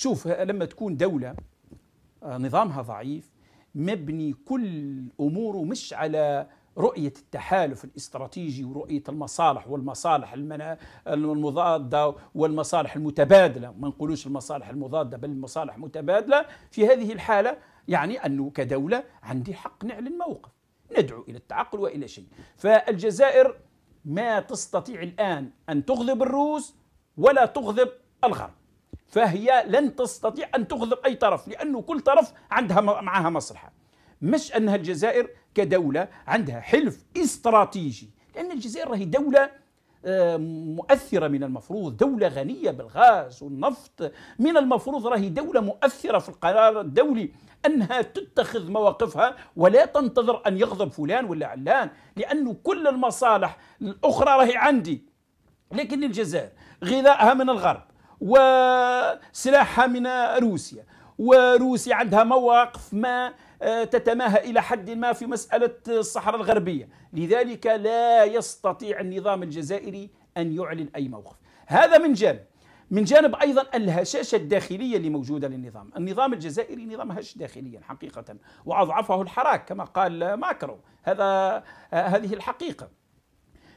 شوف لما تكون دولة آه، نظامها ضعيف مبني كل أموره مش على رؤية التحالف الاستراتيجي ورؤية المصالح والمصالح المضادة والمصالح المتبادلة ما نقولوش المصالح المضادة بل المصالح المتبادلة في هذه الحالة يعني أنه كدولة عندي حق نعلن موقف ندعو إلى التعقل وإلى شيء فالجزائر ما تستطيع الآن أن تغضب الروس ولا تغضب الغرب فهي لن تستطيع أن تغضب أي طرف لأنه كل طرف عندها معها مصلحة مش أنها الجزائر كدولة عندها حلف استراتيجي لأن الجزائر هي دولة آه، مؤثرة من المفروض دولة غنية بالغاز والنفط من المفروض راهي دولة مؤثرة في القرار الدولي أنها تتخذ مواقفها ولا تنتظر أن يغضب فلان ولا علان لأنه كل المصالح الأخرى راهي عندي لكن الجزائر غذائها من الغرب وسلاحها من روسيا وروسيا عندها مواقف ما آه، تتماهى إلى حد ما في مسألة الصحراء الغربية لذلك لا يستطيع النظام الجزائري أن يعلن أي موقف هذا من جانب من جانب أيضا الهشاشة الداخلية اللي موجودة للنظام النظام الجزائري نظام هش داخليا حقيقة وأضعفه الحراك كما قال ماكرو هذا آه، هذه الحقيقة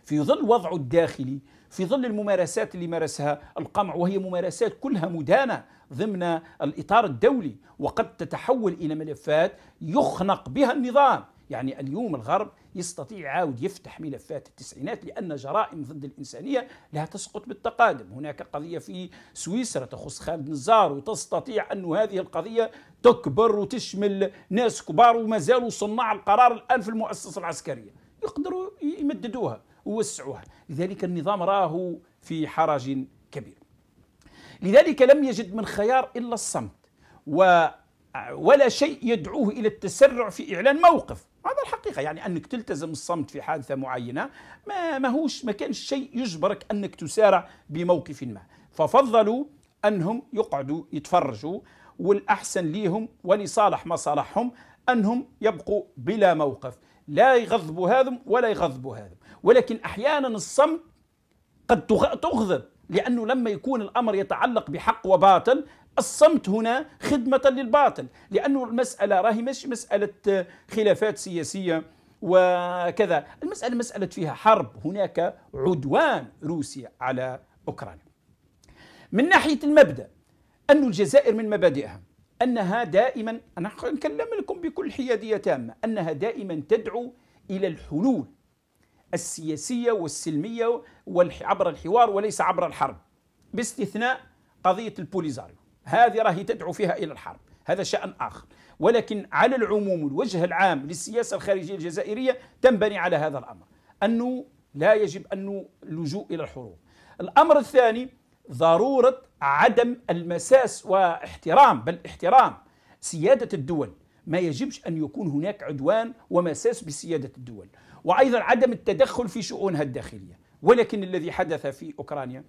في ظل وضعه الداخلي في ظل الممارسات اللي مارسها القمع وهي ممارسات كلها مدانة ضمن الإطار الدولي وقد تتحول إلى ملفات يخنق بها النظام يعني اليوم الغرب يستطيع عاود يفتح ملفات التسعينات لأن جرائم ضد الإنسانية لا تسقط بالتقادم هناك قضية في سويسرا تخص خالد نزار وتستطيع أن هذه القضية تكبر وتشمل ناس كبار وما زالوا صناع القرار الآن في المؤسسة العسكرية يقدروا يمددوها ووسعوها لذلك النظام راه في حرج كبير لذلك لم يجد من خيار إلا الصمت و ولا شيء يدعوه إلى التسرع في إعلان موقف هذا الحقيقة يعني أنك تلتزم الصمت في حادثة معينة ما ماهوش ما كانش شيء يجبرك أنك تسارع بموقف ما ففضلوا أنهم يقعدوا يتفرجوا والأحسن ليهم ولصالح مصالحهم أنهم يبقوا بلا موقف لا يغضبوا هذم ولا يغضبوا هذم ولكن أحيانا الصمت قد تغضب لأنه لما يكون الأمر يتعلق بحق وباطل الصمت هنا خدمة للباطل لأنه المسألة راهي مش مسألة خلافات سياسية وكذا المسألة مسألة فيها حرب هناك عدوان روسيا على أوكرانيا من ناحية المبدأ أن الجزائر من مبادئها أنها دائما أنا نكلم لكم بكل حيادية تامة أنها دائما تدعو إلى الحلول السياسية والسلمية عبر الحوار وليس عبر الحرب باستثناء قضية البوليزاريو هذه راهي تدعو فيها إلى الحرب هذا شأن آخر ولكن على العموم الوجه العام للسياسة الخارجية الجزائرية تنبني على هذا الأمر أنه لا يجب أن اللجوء إلى الحروب الأمر الثاني ضرورة عدم المساس واحترام بل احترام سيادة الدول ما يجبش أن يكون هناك عدوان ومساس بسيادة الدول وأيضا عدم التدخل في شؤونها الداخلية ولكن الذي حدث في أوكرانيا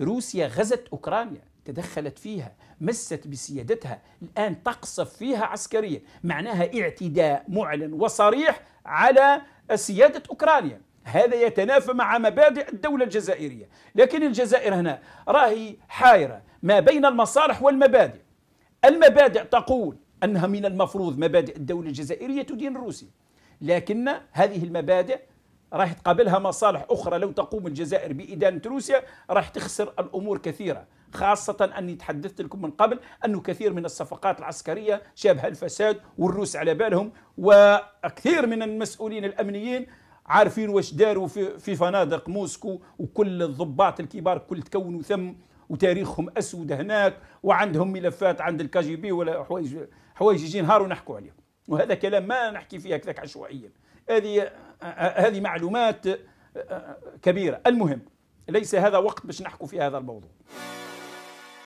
روسيا غزت أوكرانيا تدخلت فيها مست بسيادتها الآن تقصف فيها عسكريا معناها اعتداء معلن وصريح على سيادة أوكرانيا هذا يتنافى مع مبادئ الدولة الجزائرية لكن الجزائر هنا راهي حائرة ما بين المصالح والمبادئ المبادئ تقول أنها من المفروض مبادئ الدولة الجزائرية تدين الروسي لكن هذه المبادئ راح تقابلها مصالح أخرى لو تقوم الجزائر بإدانة روسيا راح تخسر الأمور كثيرة خاصة أني تحدثت لكم من قبل أنه كثير من الصفقات العسكرية شابها الفساد والروس على بالهم وكثير من المسؤولين الأمنيين عارفين واش داروا في, في فنادق موسكو وكل الضباط الكبار كل تكونوا ثم وتاريخهم اسود هناك وعندهم ملفات عند الكاجي بي ولا حوايج حوايج يجي نهار ونحكوا عليهم وهذا كلام ما نحكي فيه هكذاك عشوائيا هذه هذه معلومات آه، آه، كبيره المهم ليس هذا وقت باش نحكوا في هذا الموضوع